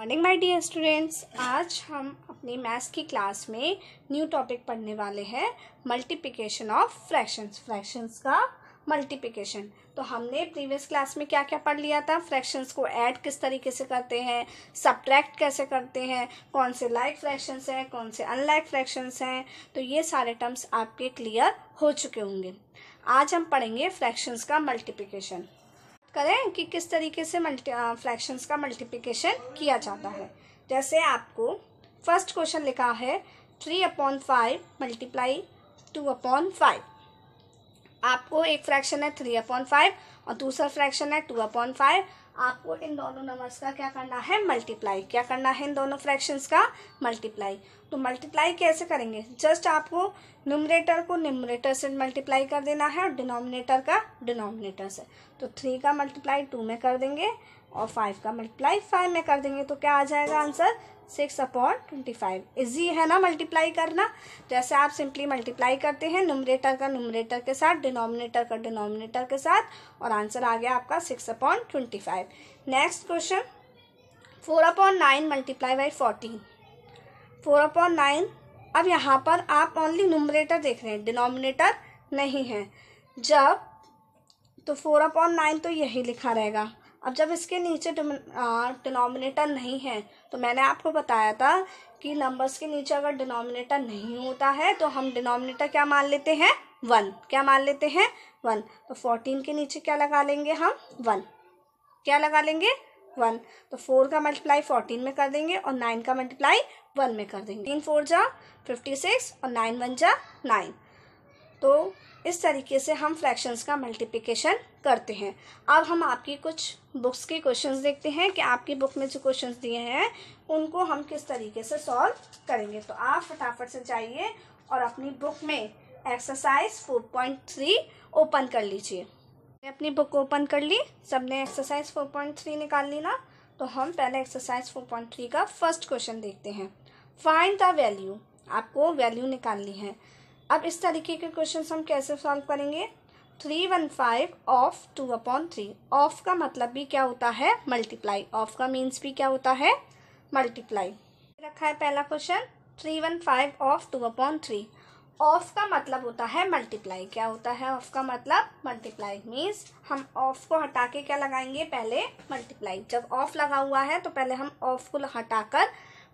morning my dear students आज हम अपनी मैथ्स की क्लास में न्यू टॉपिक पढ़ने वाले हैं मल्टीप्लिकेशन ऑफ फ्रैक्शंस फ्रैक्शंस का मल्टीप्लिकेशन तो हमने प्रीवियस क्लास में क्या क्या पढ़ लिया था फ्रैक्शंस को ऐड किस तरीके से करते हैं सब्ट्रैक्ट कैसे करते हैं कौन से लाइक फ्रैक्शंस हैं कौन से अनलाइक फ्रैक्शंस हैं तो ये सारे टर्म्स आपके क्लियर हो चुके होंगे आज हम पढ़ेंगे फ्रैक्शंस का मल्टीप्लिकेशन करें कि किस तरीके से मल्टी फ्रैक्शंस का मल्टीप्लिकेशन किया जाता है जैसे आपको फर्स्ट क्वेश्चन लिखा है three upon five multiply two upon five आपको एक फ्रैक्शन है थ्री अपॉन फाइव और दूसरा फ्रैक्शन है टू अपॉन फाइव आपको इन दोनों नंबर्स का क्या करना है मल्टीप्लाई क्या करना है इन दोनों फ्रैक्शंस का मल्टीप्लाई तो मल्टीप्लाई कैसे करेंगे जस्ट आपको न्यूमरेटर को न्यूमरेटर से मल्टीप्लाई कर देना है और डिनोमिनेटर का डिनोमिनेटर से तो थ्री का मल्टीप्लाई टू में कर देंगे और फाइव का मल्टीप्लाई फाइव में कर देंगे तो क्या आ जाएगा answer six upon twenty five easy है ना मल्टीप्लाई करना जैसे तो आप सिंपली मल्टीप्लाई करते हैं नुमरेटर का नुमरेटर के साथ डिनोमिनेटर का डिनोमिनेटर के साथ और आंसर आ गया आपका six upon twenty five next question four upon nine multiply by fourteen four upon nine अब यहाँ पर आप ओनली नुमरेटर देख रहे हैं डिनोमिनेटर नहीं है जब तो फोर अपॉन नाइन तो यही लिखा रहेगा अब जब इसके नीचे डिनोमिनेटर नहीं है तो मैंने आपको बताया था कि नंबर्स के नीचे अगर डिनोमिनेटर नहीं होता है तो हम डिनोमिनेटर क्या मान लेते हैं वन क्या मान लेते हैं वन तो फोर्टीन के नीचे क्या लगा लेंगे हम वन क्या लगा लेंगे वन तो फोर का मल्टीप्लाई फोर्टीन में कर देंगे और नाइन का मल्टीप्लाई वन में कर देंगे तीन फोर जा फिफ्टी सिक्स और नाइन वन जा नाइन तो इस तरीके से हम फ्रैक्शंस का मल्टीप्लिकेशन करते हैं अब हम आपकी कुछ बुक्स के क्वेश्चंस देखते हैं कि आपकी बुक में जो क्वेश्चंस दिए हैं उनको हम किस तरीके से सॉल्व करेंगे तो आप फटाफट से जाइए और अपनी बुक में exercise four point three open कर लीजिए अपनी बुक ओपन कर ली सब ने एक्सरसाइज फोर पॉइंट थ्री निकाल ली ना तो हम पहले एक्सरसाइज फोर पॉइंट थ्री का फर्स्ट क्वेश्चन देखते हैं फाइंड द वैल्यू आपको वैल्यू निकालनी है अब इस तरीके के क्वेश्चन हम कैसे सॉल्व करेंगे three one five of two upon three of का मतलब भी क्या होता है मल्टीप्लाई ऑफ का मीन्स भी क्या होता है मल्टीप्लाई रखा है पहला question three one five of two upon three of का मतलब होता है मल्टीप्लाई क्या होता है ऑफ का मतलब मल्टीप्लाई मीन्स हम ऑफ को हटा के क्या लगाएंगे पहले मल्टीप्लाई जब ऑफ लगा हुआ है तो पहले हम ऑफ को हटाकर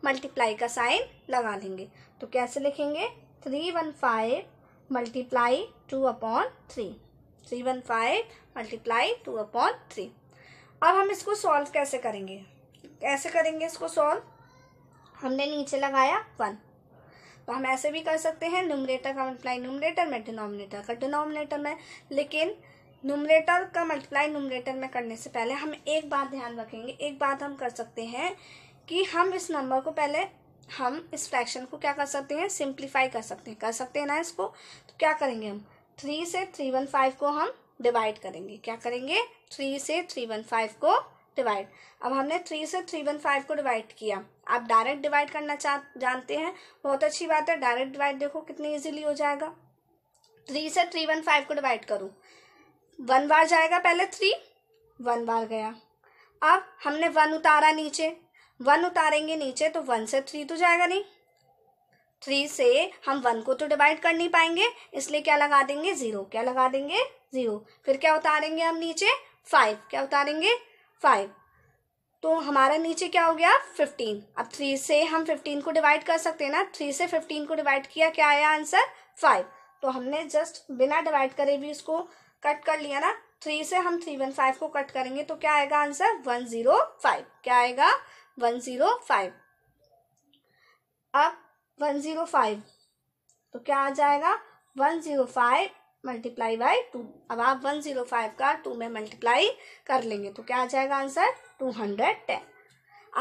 मल्टीप्लाई का साइन लगा लेंगे तो कैसे लिखेंगे three one five multiply two upon three three one five multiply two upon three अब हम इसको सॉल्व कैसे करेंगे कैसे करेंगे इसको सॉल्व हमने नीचे लगाया वन तो हम ऐसे भी कर सकते हैं नुमरेटर का मल्टीप्लाई नुमरेटर में डिनोमिनेटर का डिनोमिनेटर में लेकिन नुमरेटर का मल्टीप्लाई नुमरेटर में करने से पहले हम एक बात ध्यान रखेंगे एक बात हम कर सकते हैं कि हम इस नंबर को पहले हम इस फ्रैक्शन को क्या कर सकते हैं सिंप्लीफाई कर सकते हैं कर सकते हैं ना इसको तो क्या करेंगे हम थ्री से थ्री वन फाइव को हम डिवाइड करेंगे क्या करेंगे थ्री से थ्री वन फाइव को डिवाइड अब हमने थ्री से थ्री वन फाइव को डिवाइड किया आप डायरेक्ट डिवाइड करना चाह जानते हैं बहुत अच्छी बात है डायरेक्ट डिवाइड देखो कितने ईजिली हो जाएगा थ्री से थ्री वन फाइव को डिवाइड करूँ वन बार जाएगा पहले थ्री वन बार गया अब हमने वन उतारा नीचे वन उतारेंगे नीचे तो वन से थ्री तो जाएगा नहीं थ्री से हम वन को तो डिवाइड कर नहीं पाएंगे इसलिए क्या लगा देंगे ज़ीरो क्या लगा देंगे ज़ीरो फिर क्या उतारेंगे हम नीचे फाइव क्या उतारेंगे फाइव तो हमारा नीचे क्या हो गया फिफ्टीन अब थ्री से हम फिफ्टीन को डिवाइड कर सकते हैं ना थ्री से फिफ्टीन को डिवाइड किया क्या आया आंसर फाइव तो हमने जस्ट बिना डिवाइड करे भी इसको कट कर लिया ना थ्री से हम थ्री वन फाइव को कट करेंगे तो क्या आएगा आंसर वन जीरो फाइव क्या आएगा वन ज़ीरो फाइव अब वन ज़ीरो फाइव तो क्या आ जाएगा one zero five multiply by two अब आप वन ज़ीरो फाइव का टू में मल्टीप्लाई कर लेंगे तो क्या आ जाएगा आंसर टू हंड्रेड टेन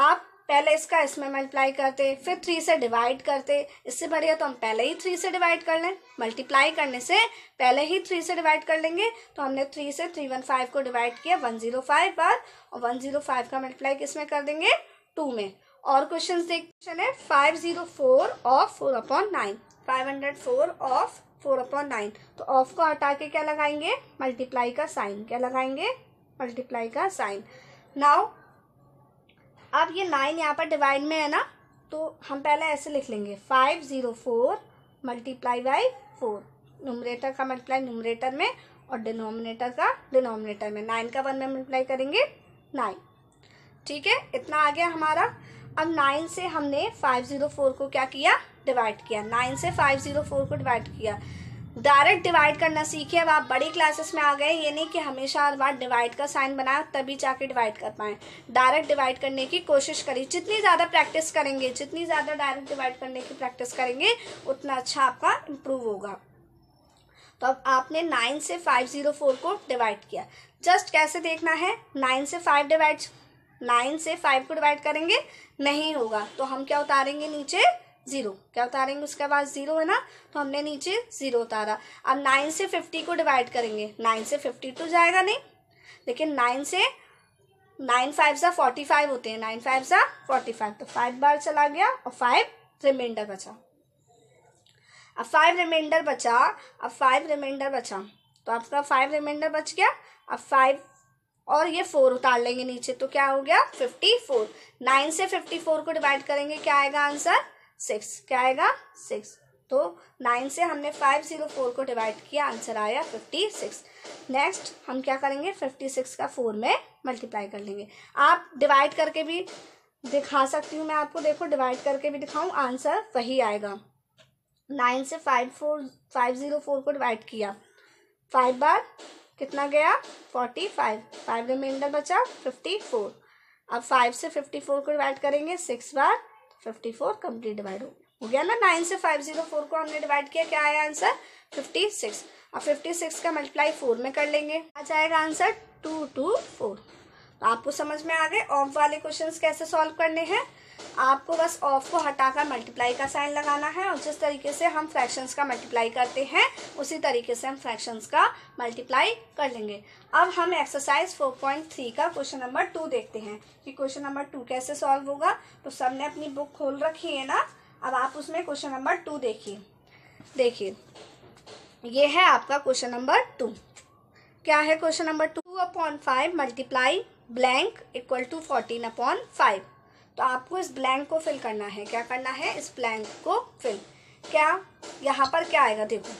आप पहले इसका इसमें मल्टीप्लाई करते फिर थ्री से डिवाइड करते इससे बढ़िया तो हम पहले ही थ्री से डिवाइड कर लें मल्टीप्लाई करने से पहले ही थ्री से डिवाइड कर लेंगे तो हमने थ्री से थ्री वन फाइव को डिवाइड किया वन जीरो फाइव बार और वन जीरो फाइव का मल्टीप्लाई किस में कर देंगे टू में और क्वेश्चन क्वेश्चन है five zero four of four upon nine five hundred four of four upon nine तो ऑफ को हटा के क्या लगाएंगे मल्टीप्लाई का साइन क्या लगाएंगे मल्टीप्लाई का साइन नाउ अब ये नाइन यहाँ पर डिवाइड में है ना तो हम पहले ऐसे लिख लेंगे five zero four multiply by four numerator का मल्टीप्लाई नूमरेटर में और डिनोमिनेटर का डिनोमिनेटर में नाइन का वन में मल्टीप्लाई करेंगे नाइन ठीक है इतना आ गया हमारा अब नाइन से हमने फाइव जीरो फोर को क्या किया डिवाइड किया नाइन से फाइव जीरो फोर को डिवाइड किया डायरेक्ट डिवाइड करना सीखे अब आप बड़ी क्लासेस में आ गए ये नहीं कि हमेशा हर बार डिवाइड का साइन बनाए तभी जाके डिवाइड कर पाए डायरेक्ट डिवाइड करने की कोशिश करिए जितनी ज़्यादा प्रैक्टिस करेंगे जितनी ज़्यादा डायरेक्ट डिवाइड करने की प्रैक्टिस करेंगे उतना अच्छा आपका इम्प्रूव होगा तो अब आपने नाइन से फाइव जीरो फोर को डिवाइड किया जस्ट कैसे देखना है नाइन से फाइव डिवाइड नाइन से फाइव को डिवाइड करेंगे नहीं होगा तो हम क्या उतारेंगे नीचे ज़ीरो क्या उतारेंगे उसके बाद ज़ीरो है ना तो हमने नीचे ज़ीरो उतारा अब नाइन से फिफ्टी को डिवाइड करेंगे नाइन से फिफ्टी तो जाएगा नहीं लेकिन नाइन से नाइन फाइव सा फोर्टी फाइव होते हैं नाइन फाइव सा फोर्टी फाइव तो फाइव बार चला गया और फाइव रिमाइंडर बचा अब फाइव रिमाइंडर बचा अब फाइव रिमाइंडर बचा तो आपका फाइव रिमाइंडर बच गया अब फाइव और ये फोर उतार लेंगे नीचे तो क्या हो गया फिफ्टी फोर नाइन से फिफ्टी फोर को डिवाइड करेंगे क्या आएगा आंसर सिक्स क्या आएगा सिक्स तो नाइन से हमने फाइव जीरो फोर को डिवाइड किया आंसर आया फिफ्टी सिक्स नेक्स्ट हम क्या करेंगे फिफ्टी सिक्स का फोर में मल्टीप्लाई कर लेंगे आप डिवाइड करके भी दिखा सकती हूँ मैं आपको देखो डिवाइड करके भी दिखाऊँ आंसर वही आएगा नाइन से five four five zero four को डिवाइड किया फाइव बार कितना गया फोर्टी फाइव फाइव रिमाइंडर बचा फिफ्टी फोर अब फाइव से फिफ्टी फोर को डिवाइड करेंगे सिक्स बार फिफ्टी फोर कम्प्लीट डिवाइड हो हो गया ना नाइन से फाइव जीरो फोर को हमने डिवाइड किया क्या आया आंसर फिफ्टी सिक्स अब फिफ्टी सिक्स का मल्टीप्लाई फोर में कर लेंगे आ जाएगा आंसर टू टू फोर तो आपको समझ में आ गए ऑफ वाले क्वेश्चन कैसे सॉल्व करने हैं आपको बस ऑफ को हटाकर मल्टीप्लाई का साइन लगाना है और जिस तरीके से हम फ्रैक्शंस का मल्टीप्लाई करते हैं उसी तरीके से हम फ्रैक्शंस का मल्टीप्लाई कर लेंगे अब हम एक्सरसाइज 4.3 का क्वेश्चन नंबर टू देखते हैं कि क्वेश्चन नंबर टू कैसे सॉल्व होगा तो सबने अपनी बुक खोल रखी है ना अब आप उसमें क्वेश्चन नंबर टू देखिए देखिए ये है आपका क्वेश्चन नंबर टू क्या है question number two upon five multiply blank equal to fourteen upon five तो आपको इस ब्लैंक को फिल करना है क्या करना है इस ब्लैंक को फिल क्या यहाँ पर क्या आएगा देखो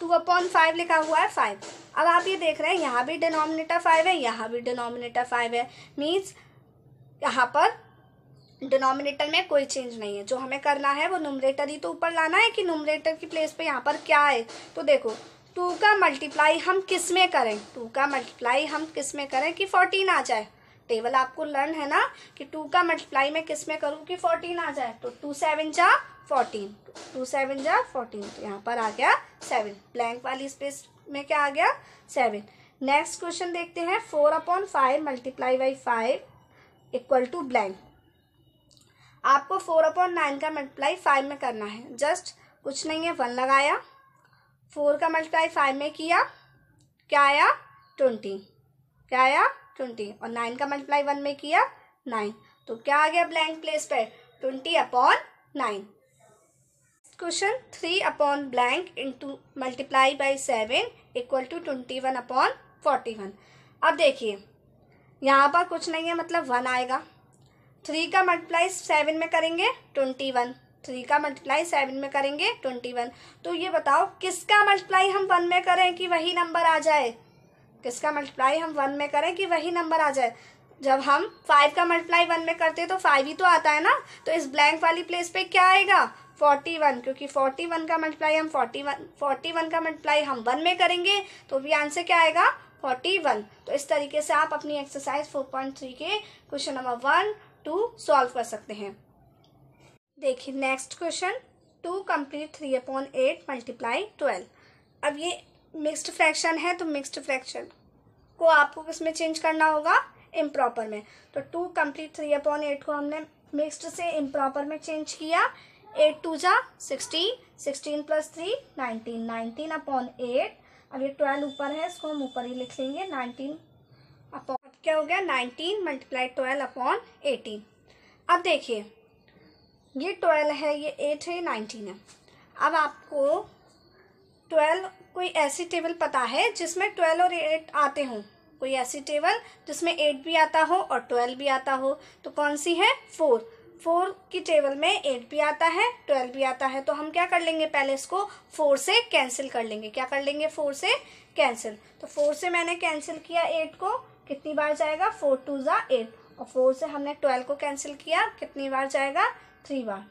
टू अपॉन फाइव लिखा हुआ है फाइव अब आप ये देख रहे हैं यहाँ भी डिनोमिनेटर फाइव है यहाँ भी डिनोमिनेटर फाइव है मीन्स यहाँ पर डिनोमिनेटर में कोई चेंज नहीं है जो हमें करना है वो नुमरेटर ही तो ऊपर लाना है कि नुमरेटर की प्लेस पे यहाँ पर क्या है तो देखो टू का मल्टीप्लाई हम किस में करें टू का मल्टीप्लाई हम किस में करें कि फोर्टीन आ जाए टेबल आपको लर्न है ना कि टू का मल्टीप्लाई में किस में करूँ कि फोर्टीन आ जाए तो टू सेवन जा फोर्टीन टू सेवन जा फोर्टीन तो यहाँ पर आ गया सेवन ब्लैंक वाली स्पेस में क्या आ गया सेवन नेक्स्ट क्वेश्चन देखते हैं four upon five multiply by five equal to blank आपको फोर अपॉन नाइन का मल्टीप्लाई फाइव में करना है जस्ट कुछ नहीं है वन लगाया फोर का मल्टीप्लाई फाइव में किया क्या आया ट्वेंटी क्या आया ट्वेंटी और नाइन का मल्टीप्लाई वन में किया नाइन तो क्या आ गया ब्लैंक प्लेस पर twenty upon nine question three upon blank into multiply by seven equal to twenty one upon forty one अब देखिए यहाँ पर कुछ नहीं है मतलब वन आएगा थ्री का मल्टीप्लाई सेवन में करेंगे ट्वेंटी वन थ्री का मल्टीप्लाई सेवन में करेंगे ट्वेंटी वन तो ये बताओ किसका मल्टीप्लाई हम वन में करें कि वही नंबर आ जाए किसका मल्टीप्लाई हम वन में करें कि वही नंबर आ जाए जब हम फाइव का मल्टीप्लाई वन में करते हैं तो फाइव ही तो आता है ना तो इस ब्लैंक वाली प्लेस पे क्या आएगा फोर्टी वन क्योंकि फोर्टी वन का मल्टीप्लाई हम फोर्टी वन फोर्टी वन का मल्टीप्लाई हम वन में करेंगे तो भी आंसर क्या आएगा फोर्टी वन तो इस तरीके से आप अपनी एक्सरसाइज फोर पॉइंट थ्री के question number one two solve कर सकते हैं देखिए next question two complete three upon eight multiply twelve अब ये मिक्स्ड फ्रैक्शन है तो मिक्स्ड फ्रैक्शन को आपको किस में चेंज करना होगा इम्प्रॉपर में तो two complete three upon eight को हमने मिक्स्ड से इम्प्रॉपर में चेंज किया एट टू जा sixteen sixteen plus three nineteen nineteen upon eight अब ये ट्वेल्व ऊपर है इसको हम ऊपर ही लिख लेंगे नाइनटीन अपॉन क्या हो गया nineteen multiply twelve upon eighteen अब देखिए ये ट्वेल्व है ये एट है नाइनटीन है अब आपको ट्वेल्व कोई ऐसी टेबल पता है जिसमें ट्वेल्व और एट आते हों कोई ऐसी टेबल जिसमें एट भी आता हो और ट्वेल्व भी आता हो तो कौन सी है फोर फोर की टेबल में एट भी आता है ट्वेल्व भी आता है तो हम क्या कर लेंगे पहले इसको फोर से कैंसिल कर लेंगे क्या कर लेंगे फोर से कैंसिल तो फोर से मैंने कैंसिल किया एट को कितनी बार जाएगा फोर टू ज़ा एट और फोर से हमने ट्वेल्व को कैंसिल किया कितनी बार जाएगा थ्री बार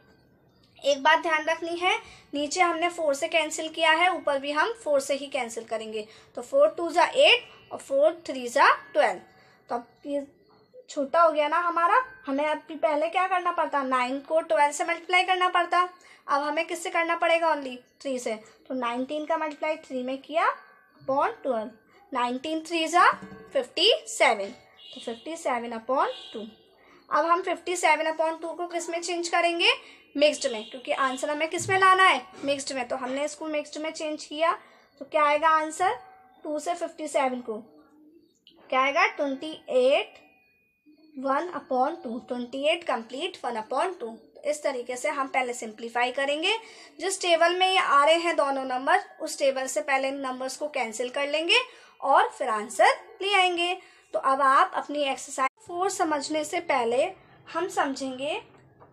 एक बात ध्यान रखनी है नीचे हमने फोर से कैंसिल किया है ऊपर भी हम फोर से ही कैंसिल करेंगे तो फोर टू ज़ा एट और फोर थ्री ज़ा ट्वेल्व तो अब ये छोटा हो गया ना हमारा हमें अब पहले क्या करना पड़ता नाइन को ट्वेल्व से मल्टीप्लाई करना पड़ता अब हमें किससे करना पड़ेगा ओनली थ्री से तो नाइनटीन का मल्टीप्लाई थ्री में किया अपॉन ट्वेल्व नाइनटीन थ्री ज़ा फिफ्टी सेवन तो फिफ्टी सेवन अपॉन टू अब हम फिफ्टी सेवन अपॉन टू को किस में चेंज करेंगे मिक्सड में क्योंकि आंसर हमें किस में लाना है मिक्सड में तो हमने इसको मिक्सड में चेंज किया तो क्या आएगा आंसर टू से फिफ्टी सेवन को क्या आएगा twenty eight one upon two twenty eight complete one upon two तो इस तरीके से हम पहले सिंप्लीफाई करेंगे जिस टेबल में ये आ रहे हैं दोनों नंबर उस टेबल से पहले इन नंबर्स को कैंसिल कर लेंगे और फिर आंसर ले आएंगे तो अब आप अपनी एक्सरसाइज फोर समझने से पहले हम समझेंगे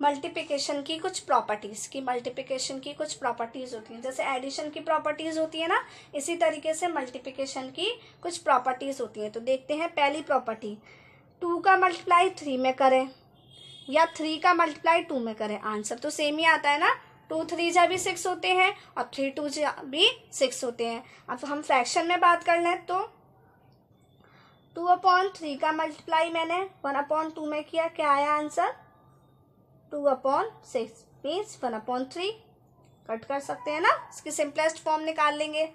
मल्टीप्लिकेशन की कुछ प्रॉपर्टीज़ की मल्टीप्लिकेशन की कुछ प्रॉपर्टीज़ होती हैं जैसे एडिशन की प्रॉपर्टीज़ होती है ना इसी तरीके से मल्टीप्लिकेशन की कुछ प्रॉपर्टीज़ होती हैं तो देखते हैं पहली प्रॉपर्टी टू का मल्टीप्लाई थ्री में करें या थ्री का मल्टीप्लाई टू में करें आंसर तो सेम ही आता है ना टू थ्री जा भी सिक्स होते हैं और थ्री टू जा भी सिक्स होते हैं अब हम फ्रैक्शन में बात कर लें तो टू अपॉन थ्री का मल्टीप्लाई मैंने वन अपॉन टू में किया क्या आया answer two upon six means one upon three cut कर सकते हैं ना इसकी सिंपलेस्ट फॉर्म निकाल लेंगे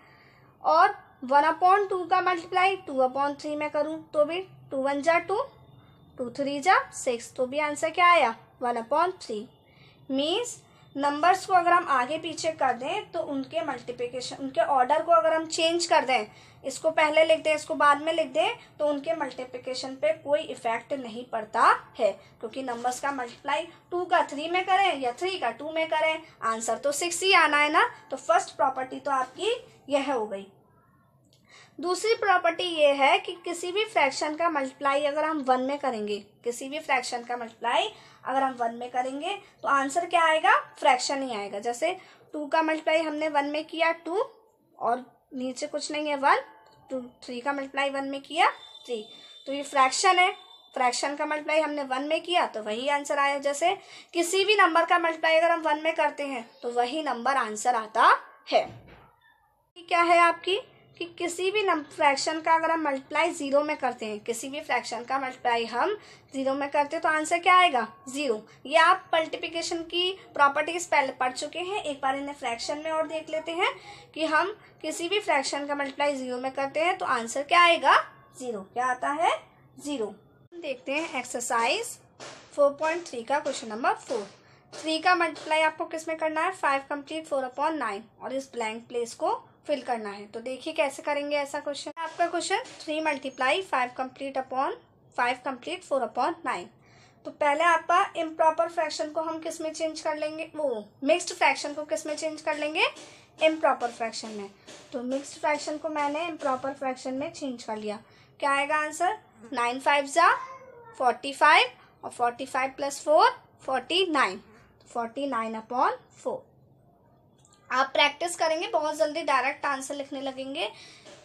और वन अपॉन टू का मल्टीप्लाई टू अपॉन थ्री में करूँ तो भी टू वन जा टू टू थ्री जा सिक्स तो भी आंसर क्या आया one upon three means numbers को अगर हम आगे पीछे कर दें तो उनके मल्टीप्लिकेशन उनके ऑर्डर को अगर हम चेंज कर दें इसको पहले लिख दें इसको बाद में लिख दें तो उनके मल्टीप्लिकेशन पे कोई इफेक्ट नहीं पड़ता है क्योंकि नंबर्स का मल्टीप्लाई टू का थ्री में करें या थ्री का टू में करें आंसर तो सिक्स ही आना है ना तो फर्स्ट प्रॉपर्टी तो आपकी यह हो गई दूसरी प्रॉपर्टी ये है कि किसी भी फ्रैक्शन का मल्टीप्लाई अगर हम वन में करेंगे किसी भी फ्रैक्शन का मल्टीप्लाई अगर हम वन में करेंगे तो आंसर क्या आएगा फ्रैक्शन ही आएगा जैसे टू का मल्टीप्लाई हमने वन में किया टू और नीचे कुछ नहीं है वन टू थ्री का मल्टीप्लाई वन में किया थ्री तो ये फ्रैक्शन है फ्रैक्शन का मल्टीप्लाई हमने वन में किया तो वही आंसर आया जैसे किसी भी नंबर का मल्टीप्लाई अगर हम वन में करते हैं तो वही नंबर आंसर आता है क्या है आपकी कि किसी भी फ्रैक्शन का अगर हम मल्टीप्लाई ज़ीरो में करते हैं किसी भी फ्रैक्शन का मल्टीप्लाई हम ज़ीरो में करते हैं तो आंसर क्या आएगा ज़ीरो ये आप मल्टीप्लिकेशन की प्रॉपर्टीज़ पहले पढ़ चुके हैं एक बार इन्हें फ्रैक्शन में और देख लेते हैं कि हम किसी भी फ्रैक्शन का मल्टीप्लाई ज़ीरो में करते हैं तो आंसर क्या आएगा ज़ीरो क्या आता है ज़ीरो देखते हैं एक्सरसाइज फोर पॉइंट थ्री का क्वेश्चन नंबर फोर थ्री का मल्टीप्लाई आपको किस में करना है five complete four upon nine और इस ब्लैंक प्लेस को फिल करना है तो देखिए कैसे करेंगे ऐसा क्वेश्चन आपका question three multiply five complete upon five complete four upon nine तो पहले आपका इम्प्रॉपर फ्रैक्शन को हम किस में चेंज कर लेंगे वो मिक्सड फ्रैक्शन को किस में चेंज कर लेंगे इम्प्रॉपर फ्रैक्शन में तो मिक्सड फ्रैक्शन को मैंने इम्प्रॉपर फ्रैक्शन में चेंज कर लिया क्या आएगा आंसर नाइन फाइव ज़ा फोर्टी फाइव और forty five plus four forty nine forty nine upon four आप प्रैक्टिस करेंगे बहुत जल्दी डायरेक्ट आंसर लिखने लगेंगे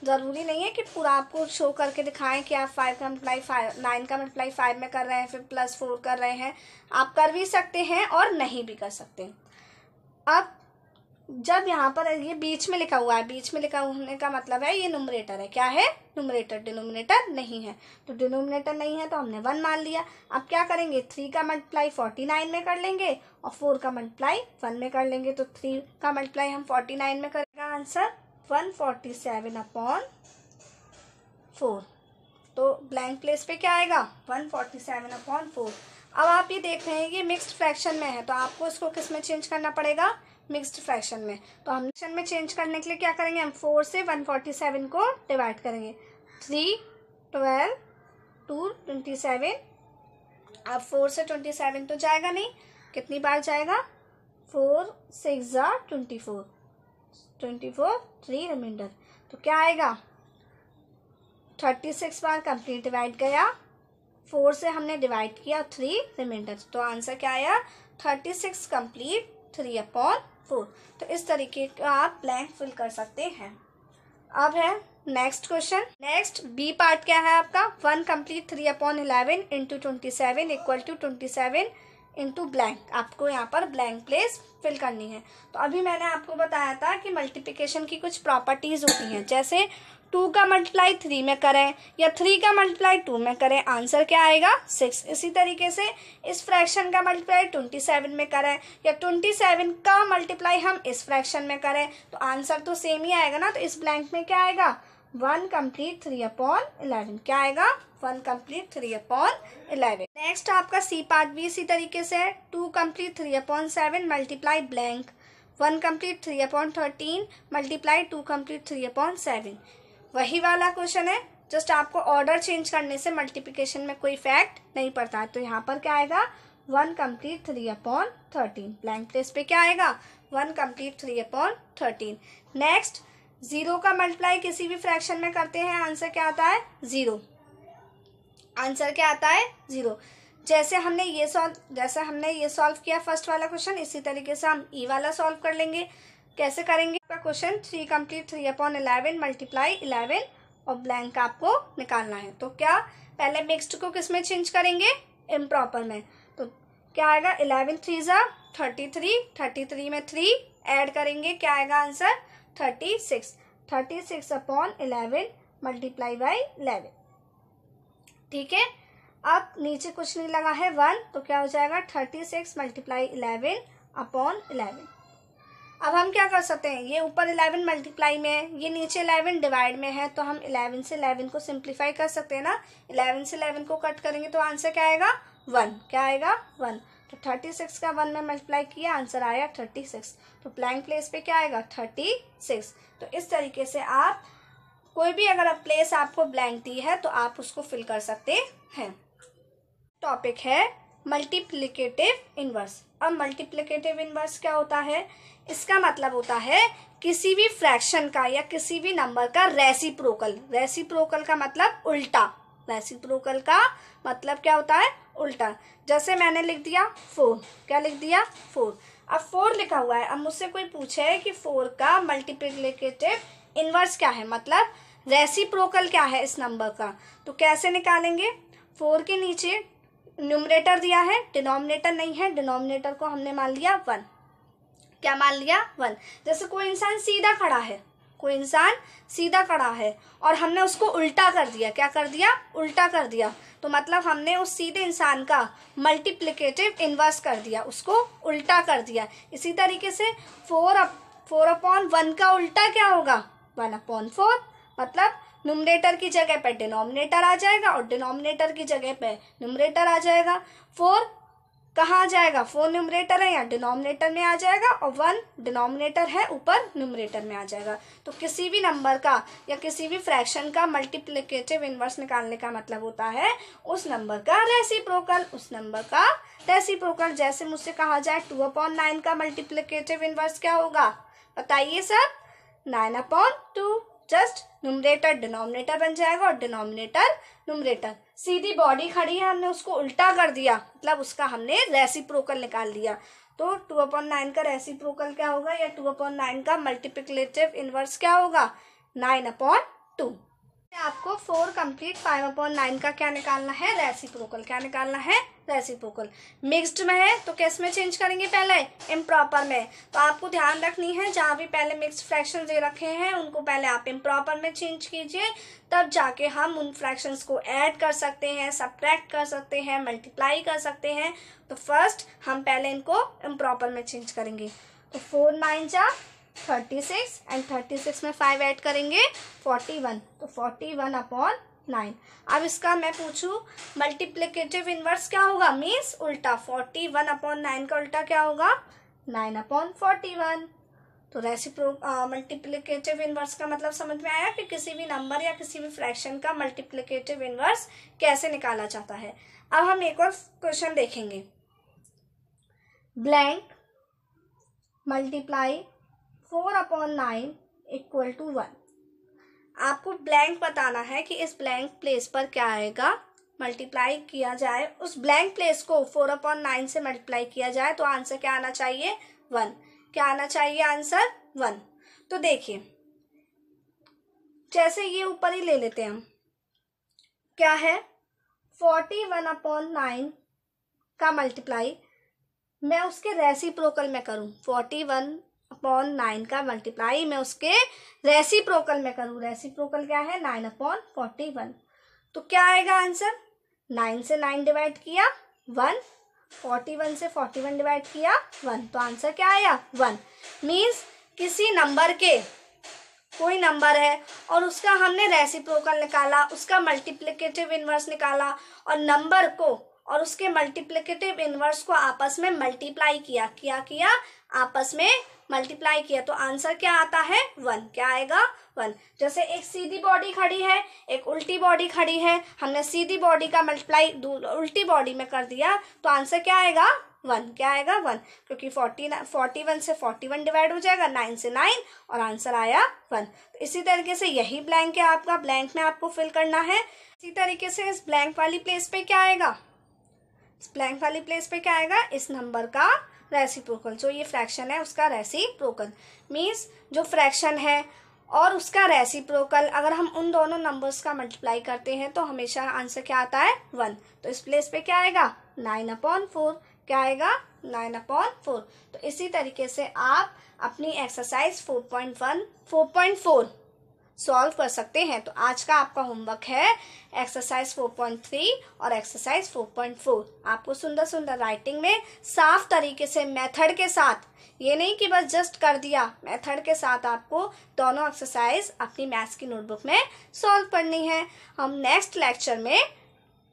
ज़रूरी नहीं है कि पूरा आपको शो करके दिखाएं कि आप फाइव का मल्टीप्लाई फाइव नाइन का मल्टीप्लाई फाइव में कर रहे हैं फिर प्लस फोर कर रहे हैं आप कर भी सकते हैं और नहीं भी कर सकते अब जब यहाँ पर ये बीच में लिखा हुआ है बीच में लिखा होने का मतलब है ये नुमरेटर है क्या है नुमरेटर डिनोमिनेटर नहीं है तो डिनोमिनेटर नहीं है तो हमने वन मान लिया अब क्या करेंगे थ्री का मल्टीप्लाई फोर्टी नाइन में कर लेंगे और फोर का मल्टीप्लाई वन में कर लेंगे तो थ्री का मल्टीप्लाई हम फोर्टी नाइन में करेगा answer one forty seven upon four तो ब्लैंक प्लेस पे क्या आएगा one forty seven upon four अब आप ये देख रहे हैं ये मिक्सड फ्रैक्शन में है तो आपको इसको किस में चेंज करना पड़ेगा मिक्सड फ्रैक्शन में तो हम फ्रैक्शन में चेंज करने के लिए क्या करेंगे हम फोर से वन फोर्टी सेवन को डिवाइड करेंगे three twelve two twenty seven अब फोर से ट्वेंटी सेवन तो जाएगा नहीं कितनी बार जाएगा फोर सिक्स ज़ार twenty four twenty four three reminder तो क्या आएगा थर्टी सिक्स बार कंप्लीट डिवाइड गया फोर से हमने डिवाइड किया थ्री रिमाइंडर तो आंसर क्या आया thirty six complete three upon four तो इस तरीके का आप ब्लैंक फिल कर सकते हैं अब है next question next B part क्या है आपका one complete three upon eleven into twenty seven equal to twenty seven into blank आपको यहाँ पर ब्लैंक प्लेस फिल करनी है तो अभी मैंने आपको बताया था कि मल्टीप्लिकेशन की कुछ प्रॉपर्टीज़ होती हैं जैसे टू का मल्टीप्लाई थ्री में करें या थ्री का मल्टीप्लाई टू में करें आंसर क्या आएगा सिक्स इसी तरीके से इस फ्रैक्शन का मल्टीप्लाई ट्वेंटी सेवन में करें या ट्वेंटी सेवन का मल्टीप्लाई हम इस फ्रैक्शन में करें तो आंसर तो सेम ही आएगा ना तो इस ब्लैंक में क्या आएगा one complete three upon eleven क्या आएगा one complete three upon eleven next आपका सी पार्ट भी इसी तरीके से है two complete three upon seven multiply blank one complete three upon thirteen multiply two complete three upon seven वही वाला क्वेश्चन है जस्ट आपको ऑर्डर चेंज करने से मल्टीप्लीकेशन में कोई फैक्ट नहीं पड़ता है तो यहाँ पर क्या आएगा one complete three upon thirteen blank place पे क्या आएगा one complete three upon thirteen next zero का मल्टीप्लाई किसी भी फ्रैक्शन में करते हैं आंसर क्या आता है जीरो आंसर क्या आता है जीरो जैसे हमने ये सॉल्व जैसे हमने ये सॉल्व किया फर्स्ट वाला क्वेश्चन इसी तरीके से हम ई e वाला सॉल्व कर लेंगे कैसे करेंगे आपका question three complete three upon eleven multiply eleven और ब्लैंक आपको निकालना है तो क्या पहले मिक्सड को किस में चेंज करेंगे इम्प्रॉपर में तो क्या आएगा इलेवन थ्री ज़ा थर्टी थ्री थर्टी थ्री में थ्री ऐड करेंगे क्या आएगा answer thirty six thirty six upon eleven multiply by eleven ठीक है अब नीचे कुछ नहीं लगा है वन तो क्या हो जाएगा thirty six multiply eleven upon eleven अब हम क्या कर सकते हैं ये ऊपर इलेवन मल्टीप्लाई में है ये नीचे इलेवन डिवाइड में है तो हम इलेवन से इलेवन को सिंप्लीफाई कर सकते हैं ना इलेवन से इलेवन को कट करेंगे तो आंसर क्या आएगा वन क्या आएगा वन तो थर्टी सिक्स का वन में मल्टीप्लाई किया आंसर आया थर्टी सिक्स तो ब्लैंक प्लेस पे क्या आएगा थर्टी सिक्स तो इस तरीके से आप कोई भी अगर आप प्लेस आपको ब्लैंक दी है तो आप उसको फिल कर सकते हैं टॉपिक है मल्टीप्लीकेटिव इनवर्स अब मल्टीप्लिकेटिव इनवर्स क्या होता है इसका मतलब होता है किसी भी फ्रैक्शन का या किसी भी नंबर का रेसिप्रोकल रेसिप्रोकल का मतलब उल्टा रेसिप्रोकल का मतलब क्या होता है उल्टा जैसे मैंने लिख दिया फोर क्या लिख दिया फोर अब फोर लिखा हुआ है अब मुझसे कोई पूछे कि फोर का मल्टीप्लिकेटिव इनवर्स क्या है मतलब रेसिप्रोकल क्या है इस नंबर का तो कैसे निकालेंगे फोर के नीचे न्यूमरेटर दिया है डिनोमिनेटर नहीं है डिनोमिनेटर को हमने मान लिया वन क्या मान लिया वन जैसे कोई इंसान सीधा खड़ा है कोई इंसान सीधा खड़ा है और हमने उसको उल्टा कर दिया क्या कर दिया उल्टा कर दिया तो मतलब हमने उस सीधे इंसान का मल्टीप्लिकेटिव इन्वर्स कर दिया उसको उल्टा कर दिया इसी तरीके से four up four upon one का उल्टा क्या होगा वन अपॉन फोर मतलब नुमरेटर की जगह पर डिनोमिनेटर आ जाएगा और डिनोमिनेटर की जगह पर नुमरेटर आ जाएगा फोर कहाँ आ जाएगा फोर न्यूमरेटर है या डिनोमिनेटर में आ जाएगा और वन डिनोमिनेटर है ऊपर न्यूमरेटर में आ जाएगा तो किसी भी नंबर का या किसी भी फ्रैक्शन का मल्टीप्लिकेटिव इनवर्स निकालने का मतलब होता है उस नंबर का प्रोकल उस नंबर का रेसिप्रोकल जैसे मुझसे कहा जाए टू अपॉन नाइन का मल्टीप्लिकेटिव इनवर्स क्या होगा बताइए sir nine upon two just numerator denominator बन जाएगा और डिनोमिनेटर नुमरेटर सीधी बॉडी खड़ी है हमने उसको उल्टा कर दिया मतलब उसका हमने रेसिप्रोकल निकाल दिया तो टू अपॉन नाइन का रेसिप्रोकल क्या होगा या टू अपॉन नाइन का मल्टीप्लिकेटिव इनवर्स क्या होगा नाइन अपॉन टू आपको four complete five upon nine का क्या निकालना है रेसिप्रोकल क्या निकालना है रेसिप्रोकल मिक्स्ड में है तो किस में चेंज करेंगे पहले इम्प्रॉपर में तो आपको ध्यान रखनी है जहाँ भी पहले मिक्स्ड फ्रैक्शन दे रखे हैं उनको पहले आप इम्प्रॉपर में चेंज कीजिए तब जाके हम उन फ्रैक्शंस को ऐड कर सकते हैं सब्ट्रैक्ट कर सकते हैं मल्टीप्लाई कर सकते हैं तो फर्स्ट हम पहले इनको इम्प्रॉपर में चेंज करेंगे तो फोर नाइन जा thirty six and thirty six में फाइव ऐड करेंगे फोर्टी वन तो फोर्टी वन अपॉन नाइन अब इसका मैं पूछू मल्टीप्लीकेटिव इनवर्स क्या होगा मीन्स उल्टा फोर्टी वन अपॉन नाइन का उल्टा क्या होगा नाइन अपॉन फोर्टी वन तो प्रो मल्टीप्लीकेटिव इनवर्स का मतलब समझ में आया कि किसी भी नंबर या किसी भी फ्रैक्शन का मल्टीप्लीकेटिव इनवर्स कैसे निकाला जाता है अब हम एक और क्वेश्चन देखेंगे blank multiply four upon nine equal to one आपको ब्लैंक बताना है कि इस ब्लैंक प्लेस पर क्या आएगा मल्टीप्लाई किया जाए उस ब्लैंक प्लेस को फोर अपॉन नाइन से मल्टीप्लाई किया जाए तो आंसर क्या आना चाहिए वन क्या आना चाहिए आंसर वन तो देखिए जैसे ये ऊपर ही ले लेते हैं हम क्या है फोर्टी वन अपॉन नाइन का मल्टीप्लाई मैं उसके रेसिप्रोकल में करूं फोर्टी वन अपॉन नाइन का मल्टीप्लाई मैं उसके रेसी प्रोकल में करूँ रेसी प्रोकल क्या है नाइन अपॉन फोर्टी वन तो क्या आएगा आंसर नाइन से नाइन डिवाइड किया वन फोर्टी वन से फोर्टी वन डिवाइड किया वन तो आंसर क्या आया वन मीन्स किसी नंबर के कोई नंबर है और उसका हमने रेसिप्रोकल निकाला उसका मल्टीप्लिकेटिव इन्वर्स निकाला और नंबर को और उसके मल्टीप्लिकेटिव इन्वर्स को आपस में मल्टीप्लाई किया क्या किया आपस में मल्टीप्लाई किया तो आंसर क्या आता है वन क्या आएगा वन जैसे एक सीधी बॉडी खड़ी है एक उल्टी बॉडी खड़ी है हमने सीधी बॉडी का मल्टीप्लाई उल्टी बॉडी में कर दिया तो आंसर क्या आएगा वन क्या आएगा वन क्योंकि फोर्टी फोर्टी वन से फोर्टी वन डिवाइड हो जाएगा नाइन से नाइन और आंसर आया वन तो इसी तरीके से यही ब्लैंक है आपका ब्लैंक में आपको फिल करना है इसी तरीके से इस ब्लैंक वाली प्लेस पे क्या आएगा इस ब्लैंक वाली प्लेस पे क्या आएगा इस नंबर का रेसिप्रोकल जो ये फ्रैक्शन है उसका रेसिप्रोकल मीन्स जो फ्रैक्शन है और उसका रेसिप्रोकल अगर हम उन दोनों नंबर्स का मल्टीप्लाई करते हैं तो हमेशा आंसर क्या आता है वन तो इस प्लेस पे क्या आएगा नाइन अपॉन फोर क्या आएगा नाइन अपॉन फोर तो इसी तरीके से आप अपनी exercise four point one four point four solve कर सकते हैं तो आज का आपका होमवर्क है एक्सरसाइज 4.3 और एक्सरसाइज 4.4 आपको सुंदर सुंदर राइटिंग में साफ तरीके से मेथड के साथ ये नहीं कि बस जस्ट कर दिया मेथड के साथ आपको दोनों एक्सरसाइज अपनी मैथ्स की नोटबुक में सॉल्व करनी है हम नेक्स्ट लेक्चर में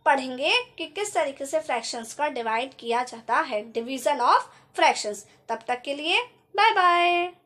पढ़ेंगे कि किस तरीके से फ्रैक्शंस का डिवाइड किया जाता है डिवीजन ऑफ फ्रैक्शंस तब तक के लिए बाय बाय